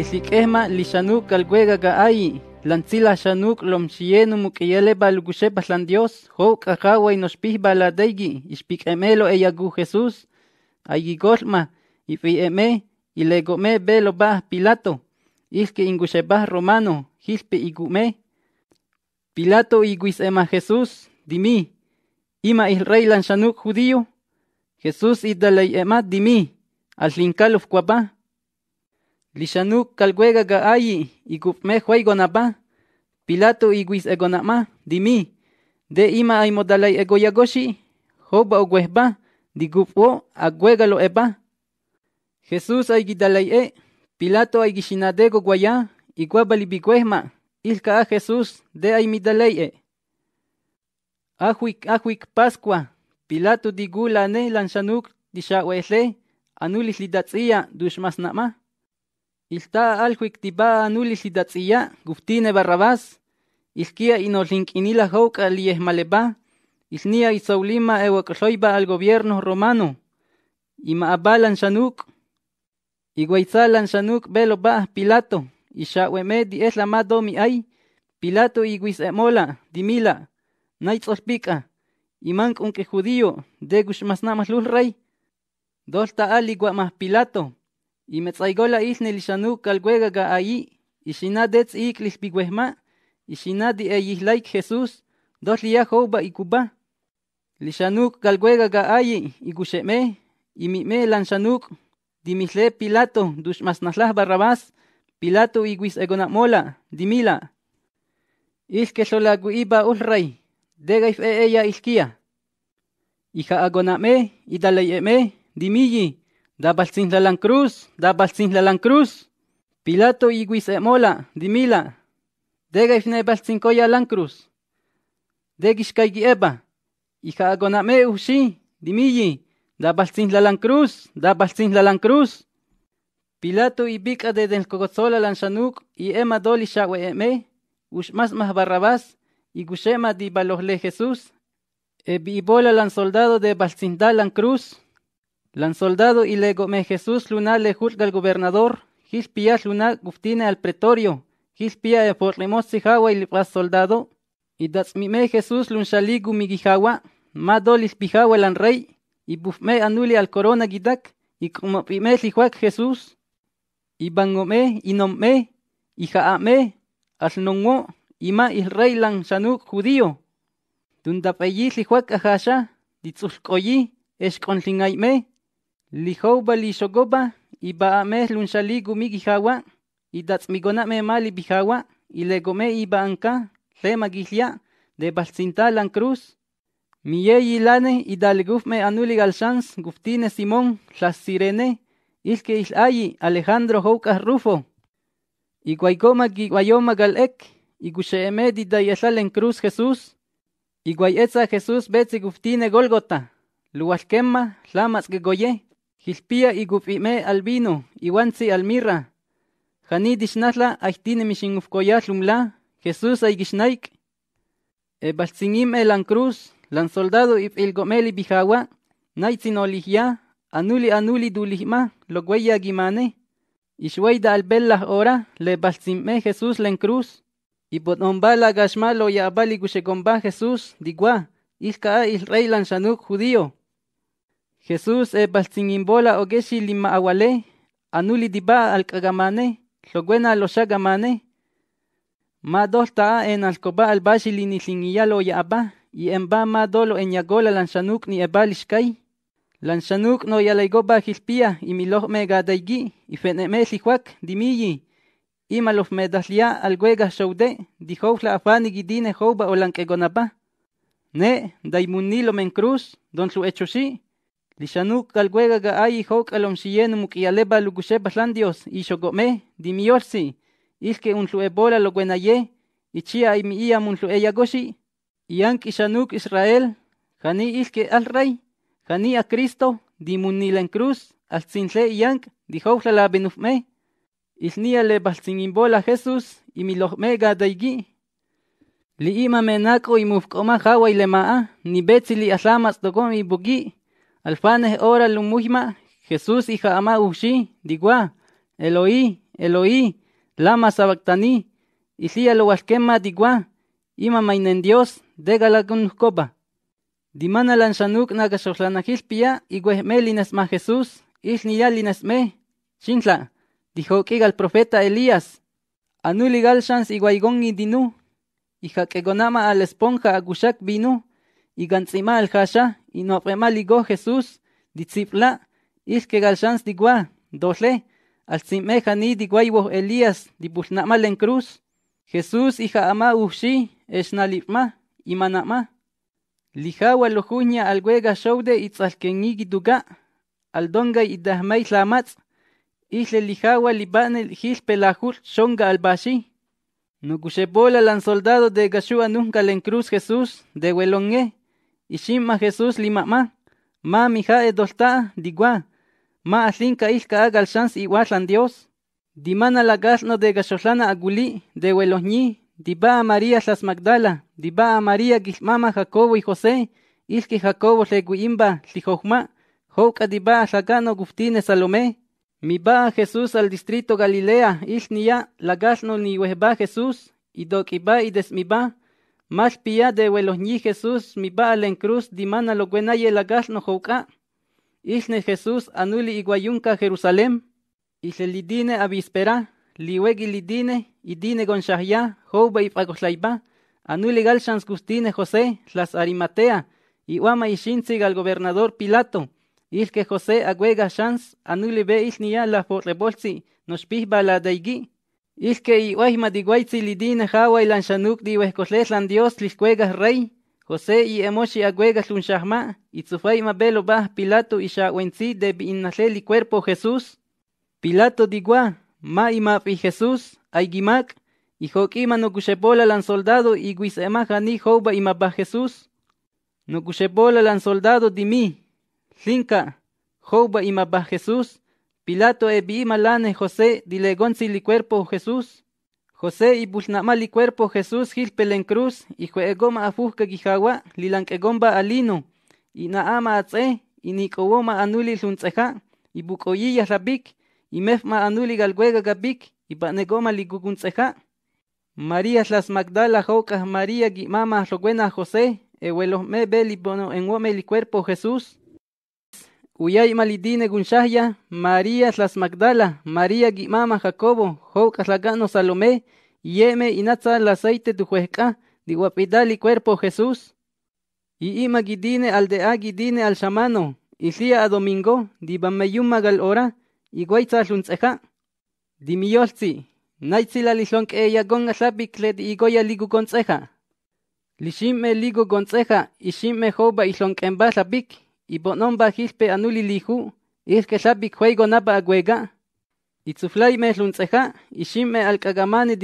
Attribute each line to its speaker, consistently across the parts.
Speaker 1: Tisikehma lishanuk calcuega gaay. Lantzila shanuk lomchienu mukeyele balguchepas lan Dios. Jouk ajawa y nospih baladeigi. ella eyagu Jesús. eme, Ifieme. Ilegome belo ba Pilato. isque inguchebah romano. Hispe igume. Pilato iguisema Jesús. Dimi. Ima rey lan shanuk judío. Jesús di dimi. Al lincalof cuapá. Lishanuk kalwega ga ayi, y Pilato iguis egonama, dimi, de ima ay egoyagoshi, Hoba o guesba, di agwega aguegalo eba. Jesús ay e, Pilato ay guaya, y guabalibiguesma, ilka a Jesús de ay midalay e. Ahuik pascua, Pilato di ne lanchanuk di oese, anulis lidatzia dushmasnama. Ilta anulis nulisidatiya, guftine barrabás, ilquia inolinquinila jouca liesmaleba, isnia isaulima ewakloiba al gobierno romano, y maabalan shanuk, y Beloba Pilato, y shawemedi es la madomi ay, Pilato y dimila, naitzospica, y manc que judío, de más lul rey, dos ta Pilato, y la isne lishanu calguega ga ahí, y shinadetz y clispiguesma, y shinadi laik Jesús, dos lia jouba y cuba. Lishanuk calguega ga ahí, y gusheme, y me lanchanuk, dimisle Pilato, dushmasnaslah barrabás, Pilato y guis egonamola, dimila. que sola guiba ulrey, degaif e ella iskia Hija agoname, y daleyeme, la lan cruz, la cruz. Pilato y guisemola dimila. Dega Bastinkoya lan cruz. Degishkaigi eba. Ija agoname ushi, dimilli. da cruz, la cruz. Pilato y bika de del cogozola lanchanuk y Emma doli shawe eme, ushmas mas y gushema di balosle Jesús, e lan soldado de lan cruz, soldado y le me Jesús luna le juzga al gobernador, hispia luna guftine al pretorio, hispia por remosi y le soldado, y das mi me Jesús lunshali ma dolis pijawa el rey, y bufme anule al corona guidac, y como pime lijuac Jesús, y bangome y nomme, y jaame, asnongo, y ma il rey lan shanuk judío, dunda si juac ajasha, es me, Lijoba lishogoba y iba lunshali gumi y migona me mali bijawa y legome lema de balsintalan cruz. mi Lane, y i me anuli guftine Simón las sirene ilke ayi Alejandro Joucas Rufo y guaycoma guayoma galek y gusheeme cruz Jesús y guayetza Jesús betzi guftine Golgota Luasquema, lamas gegoye Hispia y gupime al vino, almirra. al mirra. Jani dishnatla achtine mishingufkoyatlumla, Jesús Aigishnaik, E baltzingim lan cruz, lan soldado y el gomeli naitzin naitzinolihya, anuli anuli dulihma, lo gueya gimane. Ishweida al bella ora, le Jesús lan cruz. Y botombala gashmalo y abali Jesús, digua, ilka il rey lan judío. Jesús e o ogeshi lima awale, anuli diba al kagamane, güena lo shagamane, ma ta en alcoba al bashili ni lingiyalo ya aba, y en ba ma dolo en yagola lanchanuk ni ebalishkai, lanchanuk no ba hispia y milo mega daigi, y fenemesi lihuak dimiyi, ima malof me ya al guega la dijoufla afani gidine jouba lankegonaba, ne daimunilo men cruz, don su si Dishanuk galguega ga ay hok alom shiyen mukialeba landios y shogome dimiorsi iske un bola lo guenaye y chia y mi ia yank ishanuk Israel jani Iske al rey jani a Cristo en cruz al tzintle yank Di la benufme isnia le Jesus, Jesús y mi ga daigi li ima menako y mufkoma hawa y lemaa ni betzi li aslamas dogomi bugi Alfanes ora lumujma, Jesús hija ama ushi, digua, Eloí, Eloí, lama sabactani, a lo wasquema digua, ima mainen Dios, degala copa. Dimana lanchanuk nagashoslanajilpia, iguehmelines ma Jesús, isniyalines me, chintla, dijo que el profeta Elías, anuligal shans iguaigón y dinu, y jaquegonama al esponja agushak binu, y ganzima al hasha, y no ligó Jesús, discípula, is que galchans digua, dosle, al simeja diguaybo digua Elías, dibusnamal en cruz, Jesús hija ama ushi, esnalipma, y manama, lijawa al huega shoude y tzalkenigi duga, al donga y dahmay lamatz, isle lijawa libanel jispe pelajur shonga al bashi, lan soldado de Gashua nunca en cruz Jesús de Huelongue, más Jesús lima ma. Ma mija e dolta digua. Ma aslinka ilka agal y san Dios. Dimana la gasno de Gasosana aguli de huelosñi. Diba a María las Magdala. Diba a María mamá Jacobo y José. Iski Jacobo si jojma Jouka diba a Sagano Guftine Salomé. Miba a Jesús al distrito Galilea. ya la gasno ni hueba Jesús. Y dokiba y desmiba. Más pía de ni Jesús mi bala en cruz dimana lo la gas no Jouca, Isne Jesús anuli iguayunca Jerusalén. lidine avispera. Liwegi lidine idine Gonchajia, jouba y Anuli gal chans gustine José las arimatea. y y siga al gobernador Pilato. Isque José aguega shans anuli ve isnia la forrebolsi. Nos pihba la que y Lidina, Hawa y Lanchanuk, di lan Dios, Liscuegas Rey, José y Emoshi Aguegas Lunshahma, y Tsufay belo Bah, Pilato y Shawenzi de Binasleli Cuerpo Jesús, Pilato Digua, Ma y Map y Jesús, Aigimak, y Joquima no cuchepola lan soldado, y Guisema ni y Mabba Jesús, no cuchepola lan soldado di mi, Linka, houba y Mabba Jesús, Pilato e bi malane José dilegonzi li cuerpo Jesús. José y bushnamali cuerpo Jesús gilpelen cruz y e goma afuzca guijawa lilanquegomba alino y naama aze y nicoboma anuli lunzeja y bucoyilla rabik y mefma anuli galguega gabik y banegoma ligugunzeja. María las Magdala jocas María guimama roguena José, y e me beli bono en cuerpo Jesús. Uyay malidine Gunshaya, María las Magdala, María Guimama Jacobo, Joucas Lagano Salomé, Yeme inatza la aceite tu guapidal y cuerpo Jesús. Y ima guidine al de aguidine al chamano, si a domingo, di gal ora, y lunceja. lunzeja. Dimiyolzi, ella que ella gonga sapiklet y goya ligu conseja, Lishime ligu y shime joba islonk en y bonomba hispe y es que sabi juego napa aguega, y tsuflai me lunzeja, y shime al kagamane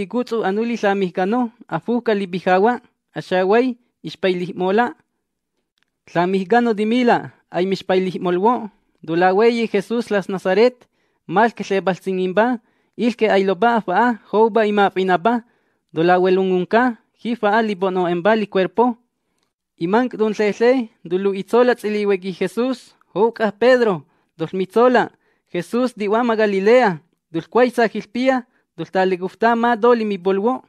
Speaker 1: anuli samihgano, afuka libijawa, ashaway, ishpailimola, samihgano Mila, ay mishpailimolwo, y Jesús las Nazaret, mal que se balsinimba, Houba que ailoba faa, jouba ima pinaba, dulawelungunka, jifa ali cuerpo, Imank don sehle, dulu itzola tziliweki Jesús, Ouka Pedro, mitzola, Jesús diwama Galilea, dulcuaiza gilpia, gustama ma doli mi bolwo.